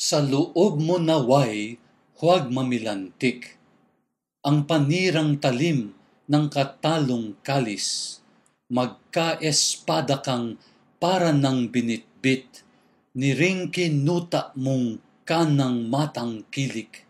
Sa loob mo naway, huwag mamilantik. Ang panirang talim ng katalong kalis, magkaespada kang para ng binitbit, niringkinuta mong kanang matang kilik